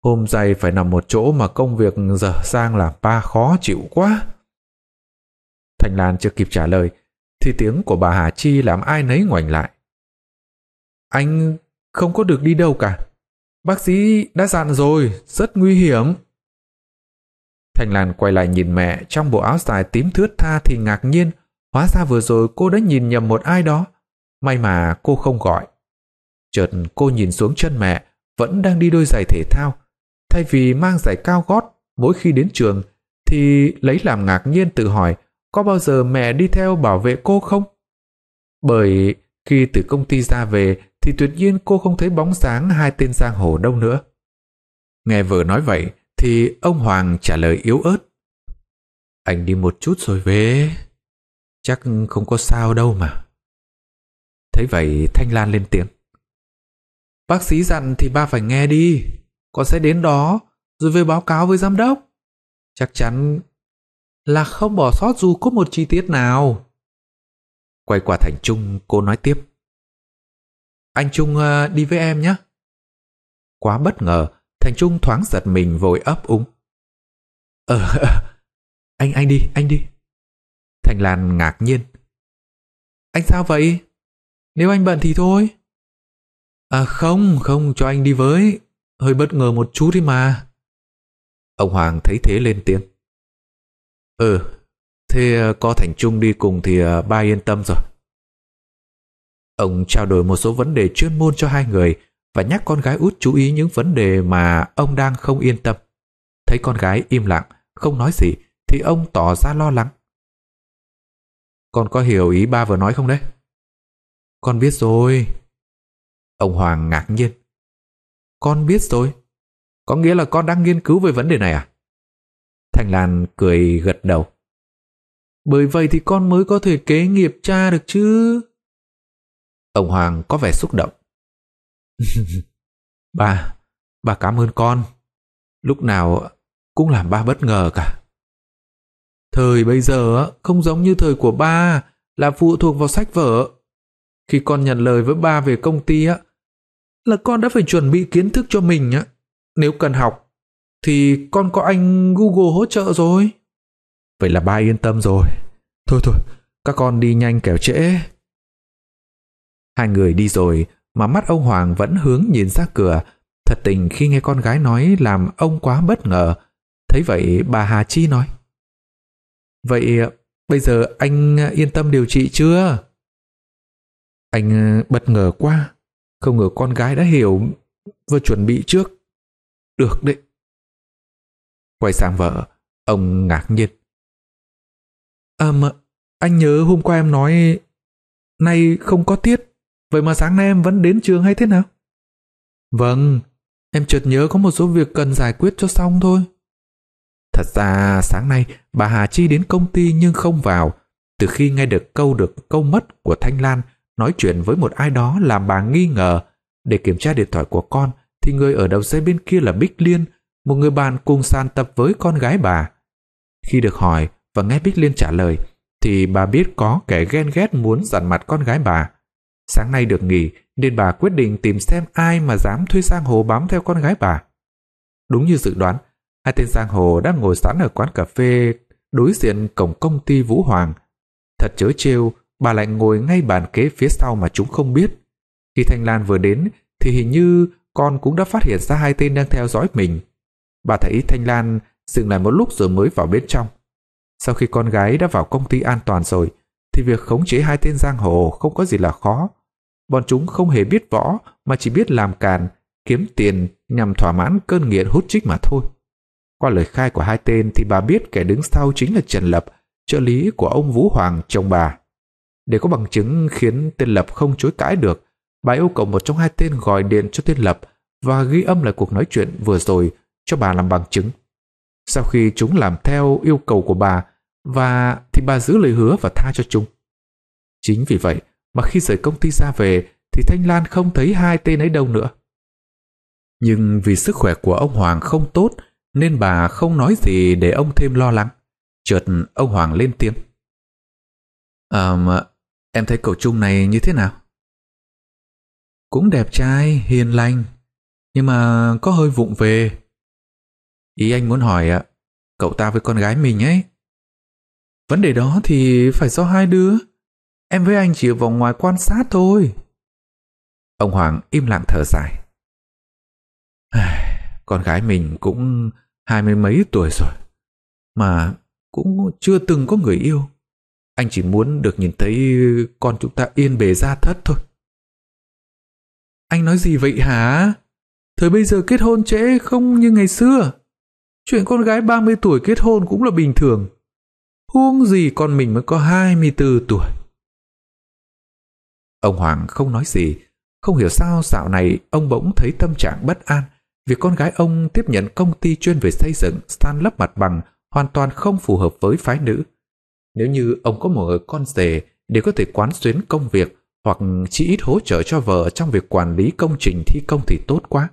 Hôm dày phải nằm một chỗ mà công việc dở sang làm ba khó chịu quá. Thành Lan chưa kịp trả lời, thì tiếng của bà Hà Chi làm ai nấy ngoảnh lại. Anh không có được đi đâu cả. Bác sĩ đã dặn rồi, rất nguy hiểm. Thành Lan quay lại nhìn mẹ trong bộ áo dài tím thướt tha thì ngạc nhiên. Hóa ra vừa rồi cô đã nhìn nhầm một ai đó. May mà cô không gọi. Chợt cô nhìn xuống chân mẹ, vẫn đang đi đôi giày thể thao, Thay vì mang giày cao gót mỗi khi đến trường, thì lấy làm ngạc nhiên tự hỏi có bao giờ mẹ đi theo bảo vệ cô không? Bởi khi từ công ty ra về thì tuyệt nhiên cô không thấy bóng dáng hai tên giang hồ đâu nữa. Nghe vợ nói vậy thì ông Hoàng trả lời yếu ớt. Anh đi một chút rồi về. Chắc không có sao đâu mà. Thấy vậy Thanh Lan lên tiếng. Bác sĩ dặn thì ba phải nghe đi con sẽ đến đó rồi về báo cáo với giám đốc. Chắc chắn là không bỏ sót dù có một chi tiết nào. Quay qua Thành Trung, cô nói tiếp. Anh Trung ờ, đi với em nhé. Quá bất ngờ, Thành Trung thoáng giật mình vội ấp úng. Ờ, anh anh đi, anh đi. Thành Lan ngạc nhiên. Anh sao vậy? Nếu anh bận thì thôi. À không, không, cho anh đi với, hơi bất ngờ một chút đi mà. Ông Hoàng thấy thế lên tiếng. Ừ, thế ờ, có Thành Trung đi cùng thì ờ, ba yên tâm rồi. Ông trao đổi một số vấn đề chuyên môn cho hai người và nhắc con gái út chú ý những vấn đề mà ông đang không yên tâm. Thấy con gái im lặng, không nói gì thì ông tỏ ra lo lắng. Con có hiểu ý ba vừa nói không đấy? Con biết rồi. Ông Hoàng ngạc nhiên. Con biết rồi. Có nghĩa là con đang nghiên cứu về vấn đề này à? Thành Lan cười gật đầu. Bởi vậy thì con mới có thể kế nghiệp cha được chứ. Ông Hoàng có vẻ xúc động. ba, ba cảm ơn con. Lúc nào cũng làm ba bất ngờ cả. Thời bây giờ không giống như thời của ba là phụ thuộc vào sách vở. Khi con nhận lời với ba về công ty á, là con đã phải chuẩn bị kiến thức cho mình nhá, Nếu cần học, thì con có anh Google hỗ trợ rồi. Vậy là ba yên tâm rồi. Thôi thôi, các con đi nhanh kẻo trễ. Hai người đi rồi mà mắt ông Hoàng vẫn hướng nhìn ra cửa. Thật tình khi nghe con gái nói làm ông quá bất ngờ. Thấy vậy bà Hà Chi nói. Vậy ờ, bây giờ anh yên tâm điều trị chưa? Anh ờ, bất ngờ quá. Không ngờ con gái đã hiểu và chuẩn bị trước. Được đấy. Quay sang vợ, ông ngạc nhiên. À mà, anh nhớ hôm qua em nói nay không có tiết, vậy mà sáng nay em vẫn đến trường hay thế nào? Vâng, em chợt nhớ có một số việc cần giải quyết cho xong thôi. Thật ra sáng nay bà Hà Chi đến công ty nhưng không vào. Từ khi nghe được câu được câu mất của Thanh Lan, nói chuyện với một ai đó làm bà nghi ngờ. Để kiểm tra điện thoại của con thì người ở đầu dây bên kia là Bích Liên, một người bạn cùng sàn tập với con gái bà. Khi được hỏi và nghe Bích Liên trả lời thì bà biết có kẻ ghen ghét muốn dặn mặt con gái bà. Sáng nay được nghỉ nên bà quyết định tìm xem ai mà dám thuê sang Hồ bám theo con gái bà. Đúng như dự đoán, hai tên sang Hồ đang ngồi sẵn ở quán cà phê đối diện cổng công ty Vũ Hoàng. Thật chớ trêu bà lại ngồi ngay bàn kế phía sau mà chúng không biết. Khi Thanh Lan vừa đến, thì hình như con cũng đã phát hiện ra hai tên đang theo dõi mình. Bà thấy Thanh Lan dừng lại một lúc rồi mới vào bên trong. Sau khi con gái đã vào công ty an toàn rồi, thì việc khống chế hai tên giang hồ không có gì là khó. Bọn chúng không hề biết võ mà chỉ biết làm càn, kiếm tiền nhằm thỏa mãn cơn nghiện hút trích mà thôi. Qua lời khai của hai tên thì bà biết kẻ đứng sau chính là Trần Lập, trợ lý của ông Vũ Hoàng chồng bà. Để có bằng chứng khiến tên Lập không chối cãi được, bà yêu cầu một trong hai tên gọi điện cho tên Lập và ghi âm lại cuộc nói chuyện vừa rồi cho bà làm bằng chứng. Sau khi chúng làm theo yêu cầu của bà, và thì bà giữ lời hứa và tha cho chúng. Chính vì vậy mà khi rời công ty ra về thì Thanh Lan không thấy hai tên ấy đâu nữa. Nhưng vì sức khỏe của ông Hoàng không tốt nên bà không nói gì để ông thêm lo lắng. Chợt ông Hoàng lên tiếng. À, Em thấy cậu Trung này như thế nào? Cũng đẹp trai, hiền lành, nhưng mà có hơi vụng về. Ý anh muốn hỏi ạ, cậu ta với con gái mình ấy. Vấn đề đó thì phải do hai đứa. Em với anh chỉ ở vòng ngoài quan sát thôi. Ông Hoàng im lặng thở dài. Con gái mình cũng hai mươi mấy tuổi rồi, mà cũng chưa từng có người yêu. Anh chỉ muốn được nhìn thấy con chúng ta yên bề ra thất thôi. Anh nói gì vậy hả? Thời bây giờ kết hôn trễ không như ngày xưa. Chuyện con gái 30 tuổi kết hôn cũng là bình thường. Huống gì con mình mới có 24 tuổi. Ông Hoàng không nói gì. Không hiểu sao dạo này ông bỗng thấy tâm trạng bất an vì con gái ông tiếp nhận công ty chuyên về xây dựng san lấp mặt bằng hoàn toàn không phù hợp với phái nữ. Nếu như ông có một người con rể để có thể quán xuyến công việc hoặc chỉ ít hỗ trợ cho vợ trong việc quản lý công trình thi công thì tốt quá.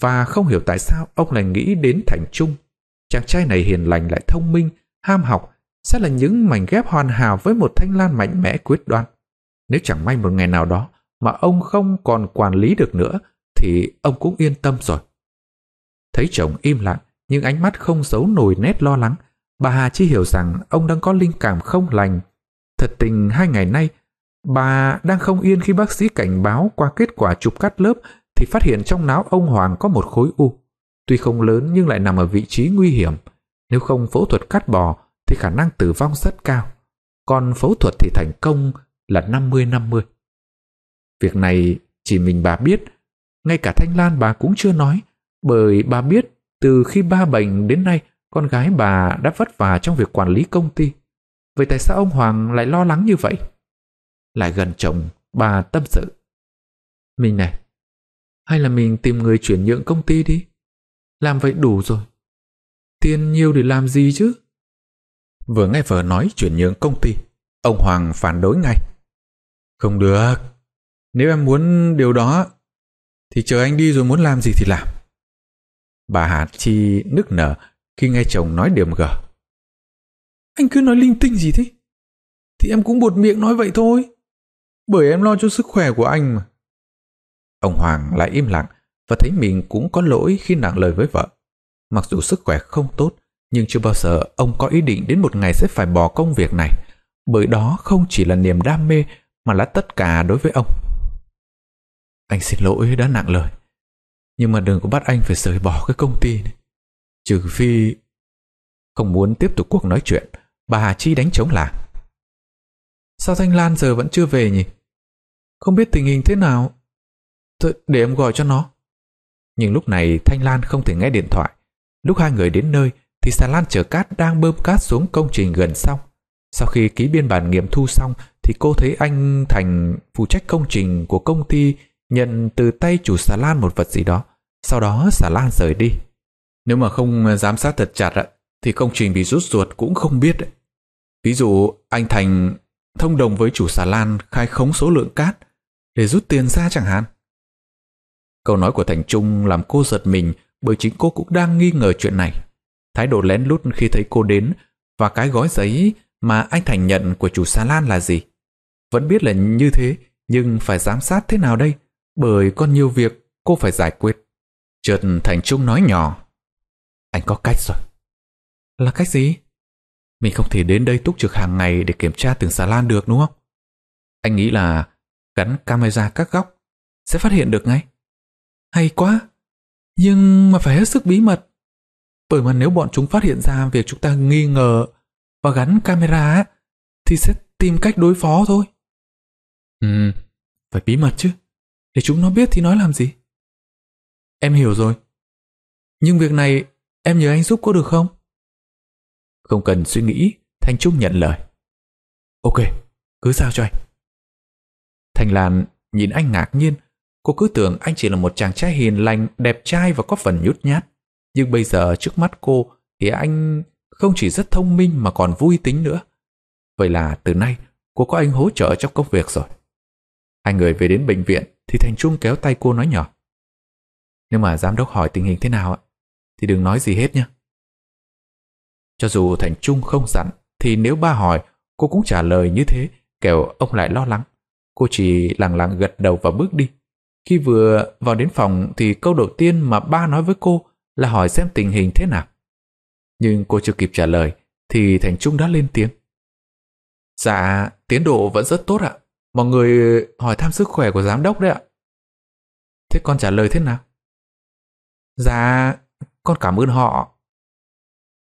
Và không hiểu tại sao ông lại nghĩ đến Thành Trung. Chàng trai này hiền lành lại thông minh, ham học, sẽ là những mảnh ghép hoàn hảo với một thanh lan mạnh mẽ quyết đoan. Nếu chẳng may một ngày nào đó mà ông không còn quản lý được nữa thì ông cũng yên tâm rồi. Thấy chồng im lặng nhưng ánh mắt không giấu nổi nét lo lắng Bà Hà chỉ hiểu rằng ông đang có linh cảm không lành. Thật tình hai ngày nay, bà đang không yên khi bác sĩ cảnh báo qua kết quả chụp cắt lớp thì phát hiện trong não ông Hoàng có một khối u. Tuy không lớn nhưng lại nằm ở vị trí nguy hiểm. Nếu không phẫu thuật cắt bỏ thì khả năng tử vong rất cao. Còn phẫu thuật thì thành công là 50-50. Việc này chỉ mình bà biết, ngay cả Thanh Lan bà cũng chưa nói, bởi bà biết từ khi ba bệnh đến nay con gái bà đã vất vả trong việc quản lý công ty. Vậy tại sao ông Hoàng lại lo lắng như vậy? Lại gần chồng, bà tâm sự. Mình này, hay là mình tìm người chuyển nhượng công ty đi. Làm vậy đủ rồi. Tiền nhiều để làm gì chứ? Vừa nghe vợ nói chuyển nhượng công ty, ông Hoàng phản đối ngay. Không được. Nếu em muốn điều đó, thì chờ anh đi rồi muốn làm gì thì làm. Bà Hà Chi nức nở khi nghe chồng nói điểm g, Anh cứ nói linh tinh gì thế? Thì em cũng buột miệng nói vậy thôi. Bởi em lo cho sức khỏe của anh mà. Ông Hoàng lại im lặng và thấy mình cũng có lỗi khi nặng lời với vợ. Mặc dù sức khỏe không tốt, nhưng chưa bao giờ ông có ý định đến một ngày sẽ phải bỏ công việc này, bởi đó không chỉ là niềm đam mê mà là tất cả đối với ông. Anh xin lỗi đã nặng lời, nhưng mà đừng có bắt anh phải rời bỏ cái công ty này. Trừ phi... Không muốn tiếp tục cuộc nói chuyện, bà Hà Chi đánh trống là Sao Thanh Lan giờ vẫn chưa về nhỉ? Không biết tình hình thế nào. Thôi, để em gọi cho nó. Nhưng lúc này Thanh Lan không thể nghe điện thoại. Lúc hai người đến nơi thì xà lan chở cát đang bơm cát xuống công trình gần xong. Sau khi ký biên bản nghiệm thu xong thì cô thấy anh Thành phụ trách công trình của công ty nhận từ tay chủ xà lan một vật gì đó. Sau đó xà lan rời đi. Nếu mà không à, giám sát thật chặt thì công trình bị rút ruột cũng không biết. Ví dụ anh Thành thông đồng với chủ xà lan khai khống số lượng cát để rút tiền ra chẳng hạn. Câu nói của Thành Trung làm cô giật mình bởi chính cô cũng đang nghi ngờ chuyện này. Thái độ lén lút khi thấy cô đến và cái gói giấy mà anh Thành nhận của chủ xà lan là gì. Vẫn biết là như thế nhưng phải giám sát thế nào đây bởi còn nhiều việc cô phải giải quyết. Trượt Thành Trung nói nhỏ anh có cách rồi. Là cách gì? Mình không thể đến đây túc trực hàng ngày để kiểm tra từng xà lan được đúng không? Anh nghĩ là gắn camera các góc sẽ phát hiện được ngay. Hay quá! Nhưng mà phải hết sức bí mật. Bởi mà nếu bọn chúng phát hiện ra việc chúng ta nghi ngờ và gắn camera thì sẽ tìm cách đối phó thôi. Ừ, phải bí mật chứ. Để chúng nó biết thì nói làm gì? Em hiểu rồi. Nhưng việc này Em nhờ anh giúp cô được không? Không cần suy nghĩ, Thanh Trúc nhận lời. Ok, cứ giao cho anh. Thành Lan nhìn anh ngạc nhiên, cô cứ tưởng anh chỉ là một chàng trai hiền lành, đẹp trai và có phần nhút nhát. Nhưng bây giờ trước mắt cô thì anh không chỉ rất thông minh mà còn vui tính nữa. Vậy là từ nay cô có anh hỗ trợ trong công việc rồi. Hai người về đến bệnh viện thì Thành Trung kéo tay cô nói nhỏ. Nhưng mà giám đốc hỏi tình hình thế nào ạ? thì đừng nói gì hết nhé. Cho dù Thành Trung không dặn, thì nếu ba hỏi, cô cũng trả lời như thế, kẻo ông lại lo lắng. Cô chỉ lặng lặng gật đầu và bước đi. Khi vừa vào đến phòng thì câu đầu tiên mà ba nói với cô là hỏi xem tình hình thế nào. Nhưng cô chưa kịp trả lời, thì Thành Trung đã lên tiếng. Dạ, tiến độ vẫn rất tốt ạ. Mọi người hỏi thăm sức khỏe của giám đốc đấy ạ. Thế con trả lời thế nào? Dạ, con cảm ơn họ.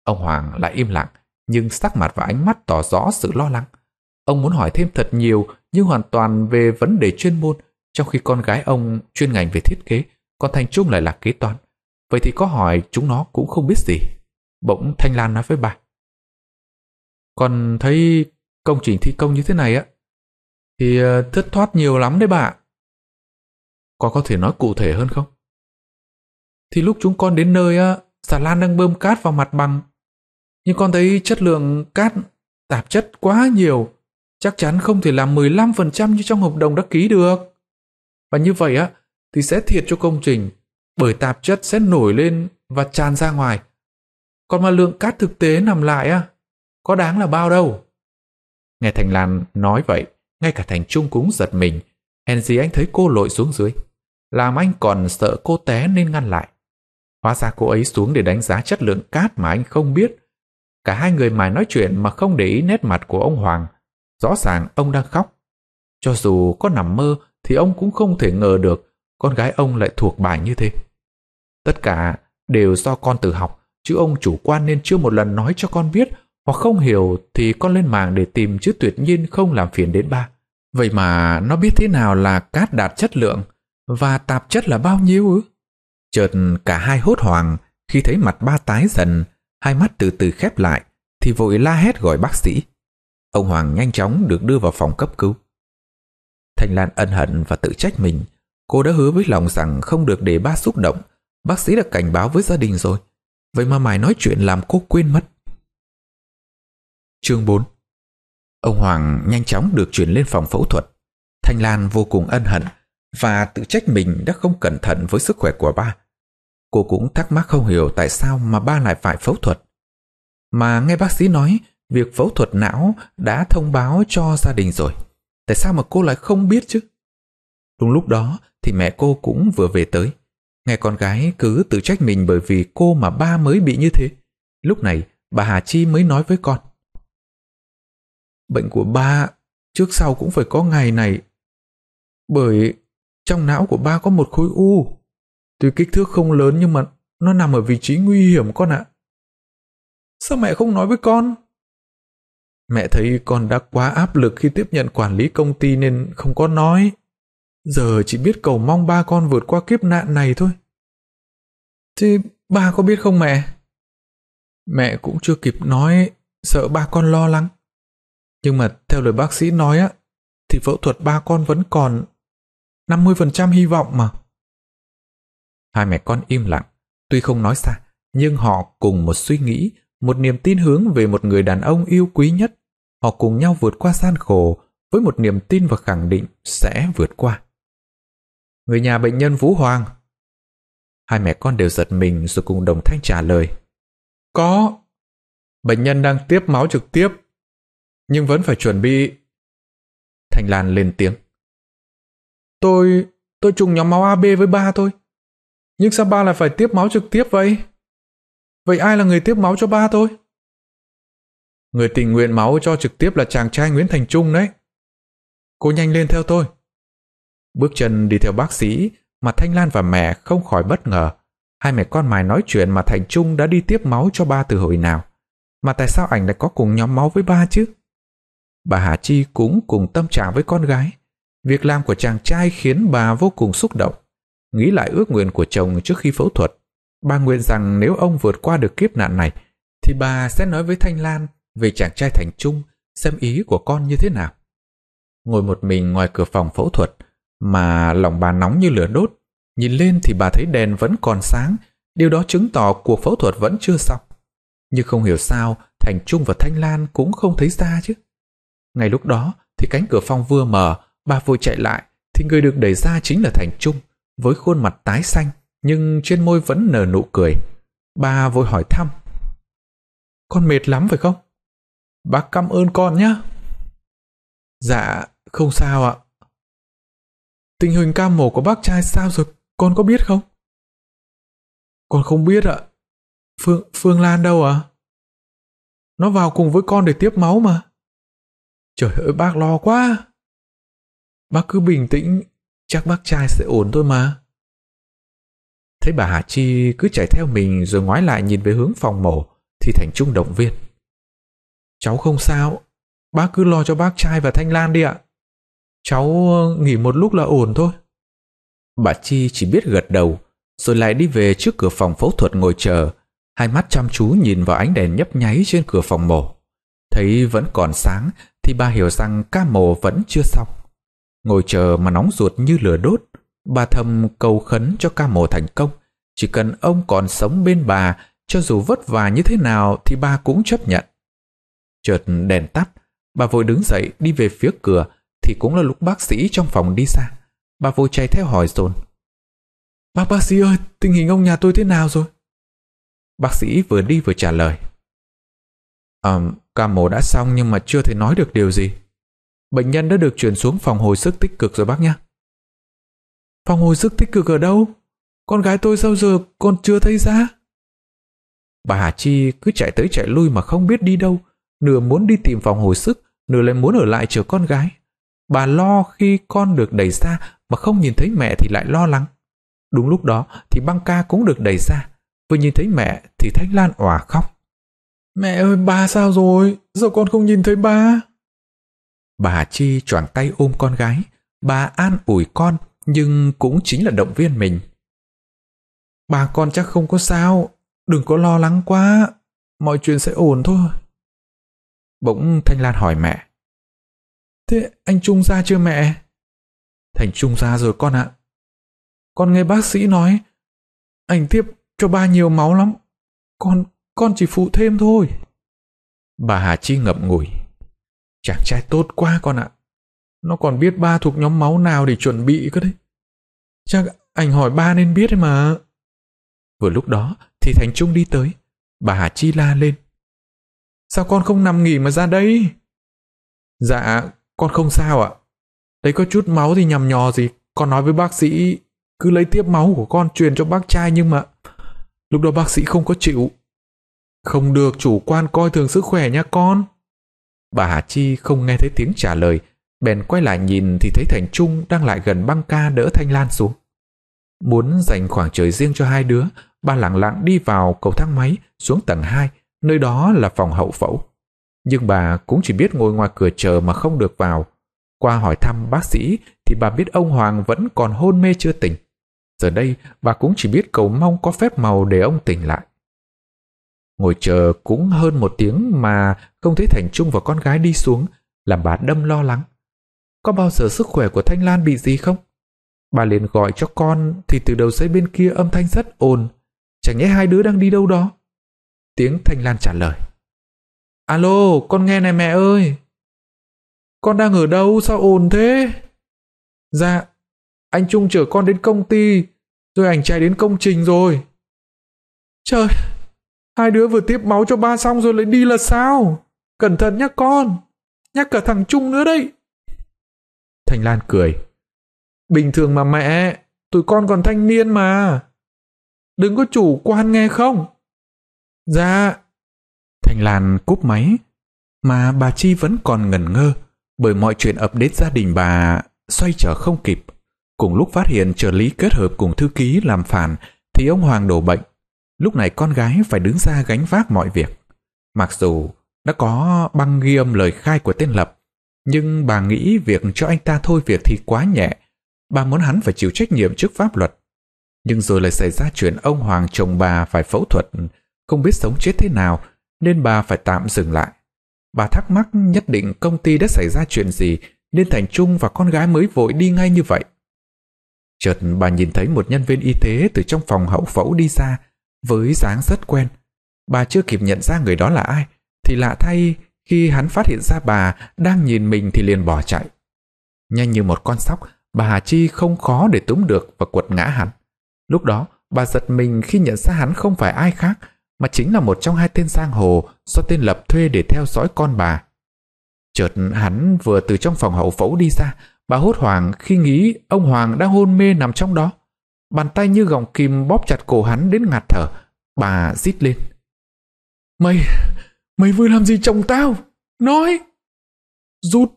Ông Hoàng lại im lặng, nhưng sắc mặt và ánh mắt tỏ rõ sự lo lắng. Ông muốn hỏi thêm thật nhiều, nhưng hoàn toàn về vấn đề chuyên môn, trong khi con gái ông chuyên ngành về thiết kế, còn Thành Trung lại là kế toán. Vậy thì có hỏi chúng nó cũng không biết gì. Bỗng Thanh Lan nói với bà. còn thấy công trình thi công như thế này á, thì ờ, thất thoát nhiều lắm đấy bà. Con có thể nói cụ thể hơn không? thì lúc chúng con đến nơi á, xà lan đang bơm cát vào mặt bằng. Nhưng con thấy chất lượng cát tạp chất quá nhiều, chắc chắn không thể làm 15% như trong hợp đồng đã ký được. Và như vậy á, thì sẽ thiệt cho công trình, bởi tạp chất sẽ nổi lên và tràn ra ngoài. Còn mà lượng cát thực tế nằm lại á, có đáng là bao đâu. Nghe Thành Lan nói vậy, ngay cả Thành Trung cũng giật mình, hèn gì anh thấy cô lội xuống dưới. Làm anh còn sợ cô té nên ngăn lại. Hóa ra cô ấy xuống để đánh giá chất lượng cát mà anh không biết. Cả hai người mài nói chuyện mà không để ý nét mặt của ông Hoàng. Rõ ràng ông đang khóc. Cho dù có nằm mơ thì ông cũng không thể ngờ được con gái ông lại thuộc bài như thế. Tất cả đều do con tự học, chứ ông chủ quan nên chưa một lần nói cho con biết hoặc không hiểu thì con lên mạng để tìm chứ tuyệt nhiên không làm phiền đến ba. Vậy mà nó biết thế nào là cát đạt chất lượng và tạp chất là bao nhiêu ư? Chợt cả hai hốt hoàng khi thấy mặt ba tái dần, hai mắt từ từ khép lại, thì vội la hét gọi bác sĩ. Ông Hoàng nhanh chóng được đưa vào phòng cấp cứu. Thành Lan ân hận và tự trách mình. Cô đã hứa với lòng rằng không được để ba xúc động. Bác sĩ đã cảnh báo với gia đình rồi. Vậy mà mày nói chuyện làm cô quên mất. Chương 4 Ông Hoàng nhanh chóng được chuyển lên phòng phẫu thuật. Thanh Lan vô cùng ân hận và tự trách mình đã không cẩn thận với sức khỏe của ba. Cô cũng thắc mắc không hiểu tại sao mà ba lại phải phẫu thuật. Mà nghe bác sĩ nói, việc phẫu thuật não đã thông báo cho gia đình rồi. Tại sao mà cô lại không biết chứ? Đúng lúc đó thì mẹ cô cũng vừa về tới. Nghe con gái cứ tự trách mình bởi vì cô mà ba mới bị như thế. Lúc này bà Hà Chi mới nói với con. Bệnh của ba trước sau cũng phải có ngày này. Bởi trong não của ba có một khối u. Tuy kích thước không lớn nhưng mà nó nằm ở vị trí nguy hiểm con ạ. Sao mẹ không nói với con? Mẹ thấy con đã quá áp lực khi tiếp nhận quản lý công ty nên không có nói. Giờ chỉ biết cầu mong ba con vượt qua kiếp nạn này thôi. thì ba có biết không mẹ? Mẹ cũng chưa kịp nói, sợ ba con lo lắng. Nhưng mà theo lời bác sĩ nói á, thì phẫu thuật ba con vẫn còn 50% hy vọng mà. Hai mẹ con im lặng, tuy không nói xa, nhưng họ cùng một suy nghĩ, một niềm tin hướng về một người đàn ông yêu quý nhất. Họ cùng nhau vượt qua gian khổ với một niềm tin và khẳng định sẽ vượt qua. Người nhà bệnh nhân Vũ Hoàng. Hai mẹ con đều giật mình rồi cùng đồng thanh trả lời. Có. Bệnh nhân đang tiếp máu trực tiếp, nhưng vẫn phải chuẩn bị. Thành Lan lên tiếng. Tôi, tôi trùng nhóm máu AB với ba thôi. Nhưng sao ba lại phải tiếp máu trực tiếp vậy? Vậy ai là người tiếp máu cho ba tôi? Người tình nguyện máu cho trực tiếp là chàng trai Nguyễn Thành Trung đấy. Cô nhanh lên theo tôi. Bước chân đi theo bác sĩ mà Thanh Lan và mẹ không khỏi bất ngờ. Hai mẹ con mày nói chuyện mà Thành Trung đã đi tiếp máu cho ba từ hồi nào. Mà tại sao ảnh lại có cùng nhóm máu với ba chứ? Bà Hà Chi cũng cùng tâm trạng với con gái. Việc làm của chàng trai khiến bà vô cùng xúc động. Nghĩ lại ước nguyện của chồng trước khi phẫu thuật, bà nguyện rằng nếu ông vượt qua được kiếp nạn này, thì bà sẽ nói với Thanh Lan về chàng trai Thành Trung xem ý của con như thế nào. Ngồi một mình ngoài cửa phòng phẫu thuật mà lòng bà nóng như lửa đốt, nhìn lên thì bà thấy đèn vẫn còn sáng, điều đó chứng tỏ cuộc phẫu thuật vẫn chưa xong. Nhưng không hiểu sao Thành Trung và Thanh Lan cũng không thấy ra chứ. Ngay lúc đó thì cánh cửa phòng vừa mở, bà vội chạy lại thì người được đẩy ra chính là Thành Trung – với khuôn mặt tái xanh nhưng trên môi vẫn nở nụ cười bà vội hỏi thăm con mệt lắm phải không bác cảm ơn con nhé dạ không sao ạ tình hình ca mổ của bác trai sao rồi con có biết không con không biết ạ phương phương lan đâu ạ? nó vào cùng với con để tiếp máu mà trời ơi bác lo quá bác cứ bình tĩnh Chắc bác trai sẽ ổn thôi mà. Thấy bà Hà Chi cứ chạy theo mình rồi ngoái lại nhìn về hướng phòng mổ thì Thành Trung động viên. Cháu không sao, bác cứ lo cho bác trai và Thanh Lan đi ạ. Cháu ờ, nghỉ một lúc là ổn thôi. Bà Chi chỉ biết gật đầu rồi lại đi về trước cửa phòng phẫu thuật ngồi chờ hai mắt chăm chú nhìn vào ánh đèn nhấp nháy trên cửa phòng mổ. Thấy vẫn còn sáng thì bà hiểu rằng ca mổ vẫn chưa xong. Ngồi chờ mà nóng ruột như lửa đốt, bà thầm cầu khấn cho ca mổ thành công. Chỉ cần ông còn sống bên bà, cho dù vất vả như thế nào thì bà cũng chấp nhận. Chợt đèn tắt, bà vội đứng dậy đi về phía cửa thì cũng là lúc bác sĩ trong phòng đi xa. Bà vội chạy theo hỏi dồn. Bác bác sĩ ơi, tình hình ông nhà tôi thế nào rồi? Bác sĩ vừa đi vừa trả lời. À, ca mổ đã xong nhưng mà chưa thể nói được điều gì. Bệnh nhân đã được chuyển xuống phòng hồi sức tích cực rồi bác nhé. Phòng hồi sức tích cực ở đâu? Con gái tôi sao giờ con chưa thấy ra? Bà Hà Chi cứ chạy tới chạy lui mà không biết đi đâu, nửa muốn đi tìm phòng hồi sức, nửa lại muốn ở lại chờ con gái. Bà lo khi con được đẩy ra mà không nhìn thấy mẹ thì lại lo lắng. Đúng lúc đó thì băng ca cũng được đẩy ra, vừa nhìn thấy mẹ thì Thánh Lan òa khóc. Mẹ ơi, ba sao rồi? giờ con không nhìn thấy ba? Bà Chi choàng tay ôm con gái, bà an ủi con nhưng cũng chính là động viên mình. Bà con chắc không có sao, đừng có lo lắng quá, mọi chuyện sẽ ổn thôi. Bỗng Thanh Lan hỏi mẹ. Thế anh Trung ra chưa mẹ? Thành Trung ra rồi con ạ. Con nghe bác sĩ nói, anh tiếp cho ba nhiều máu lắm, con, con chỉ phụ thêm thôi. Bà Hà Chi ngậm ngùi. Chàng trai tốt quá con ạ. Nó còn biết ba thuộc nhóm máu nào để chuẩn bị cơ đấy. Chắc anh hỏi ba nên biết đấy mà. Vừa lúc đó thì Thành Trung đi tới. Bà Hà Chi la lên. Sao con không nằm nghỉ mà ra đây? Dạ, con không sao ạ. thấy có chút máu thì nhằm nhò gì. Con nói với bác sĩ cứ lấy tiếp máu của con truyền cho bác trai nhưng mà lúc đó bác sĩ không có chịu. Không được chủ quan coi thường sức khỏe nha con. Bà Hà Chi không nghe thấy tiếng trả lời, bèn quay lại nhìn thì thấy Thành Trung đang lại gần băng ca đỡ Thanh Lan xuống. Muốn dành khoảng trời riêng cho hai đứa, bà lặng lặng đi vào cầu thang máy xuống tầng 2, nơi đó là phòng hậu phẫu. Nhưng bà cũng chỉ biết ngồi ngoài cửa chờ mà không được vào. Qua hỏi thăm bác sĩ thì bà biết ông Hoàng vẫn còn hôn mê chưa tỉnh. Giờ đây bà cũng chỉ biết cầu mong có phép màu để ông tỉnh lại. Ngồi chờ cũng hơn một tiếng mà không thấy Thành Trung và con gái đi xuống, làm bà đâm lo lắng. Có bao giờ sức khỏe của Thanh Lan bị gì không? Bà liền gọi cho con thì từ đầu dây bên kia âm thanh rất ồn. Chẳng nhẽ hai đứa đang đi đâu đó. Tiếng Thanh Lan trả lời. Alo, con nghe này mẹ ơi. Con đang ở đâu sao ồn thế? Dạ, anh Trung chở con đến công ty, rồi anh chạy đến công trình rồi. Trời, Hai đứa vừa tiếp máu cho ba xong rồi lại đi là sao? Cẩn thận nhá con. Nhắc cả thằng Trung nữa đấy. Thành Lan cười. Bình thường mà mẹ, tụi con còn thanh niên mà. Đừng có chủ quan nghe không? Dạ. Thành Lan cúp máy. Mà bà Chi vẫn còn ngẩn ngơ bởi mọi chuyện ập đến gia đình bà xoay trở không kịp. Cùng lúc phát hiện trợ lý kết hợp cùng thư ký làm phản thì ông Hoàng đổ bệnh Lúc này con gái phải đứng ra gánh vác mọi việc. Mặc dù đã có băng ghi âm lời khai của tên Lập, nhưng bà nghĩ việc cho anh ta thôi việc thì quá nhẹ. Bà muốn hắn phải chịu trách nhiệm trước pháp luật. Nhưng rồi lại xảy ra chuyện ông Hoàng chồng bà phải phẫu thuật, không biết sống chết thế nào, nên bà phải tạm dừng lại. Bà thắc mắc nhất định công ty đã xảy ra chuyện gì nên Thành Trung và con gái mới vội đi ngay như vậy. Chợt bà nhìn thấy một nhân viên y tế từ trong phòng hậu phẫu đi ra, với dáng rất quen. Bà chưa kịp nhận ra người đó là ai, thì lạ thay khi hắn phát hiện ra bà đang nhìn mình thì liền bỏ chạy. Nhanh như một con sóc, bà Hà Chi không khó để túm được và quật ngã hắn. Lúc đó, bà giật mình khi nhận ra hắn không phải ai khác, mà chính là một trong hai tên giang hồ do tên Lập thuê để theo dõi con bà. Chợt hắn vừa từ trong phòng hậu phẫu đi ra, bà hốt hoảng khi nghĩ ông Hoàng đang hôn mê nằm trong đó. Bàn tay như gọng kim bóp chặt cổ hắn đến ngạt thở. Bà rít lên. Mày, mày vừa làm gì chồng tao? Nói! Rút,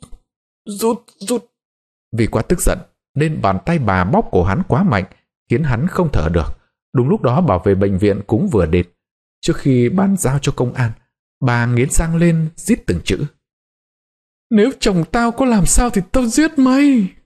rút, rút. Vì quá tức giận, nên bàn tay bà bóp cổ hắn quá mạnh, khiến hắn không thở được. Đúng lúc đó bảo vệ bệnh viện cũng vừa đến. Trước khi ban giao cho công an, bà nghiến sang lên, giết từng chữ. Nếu chồng tao có làm sao thì tao giết mày.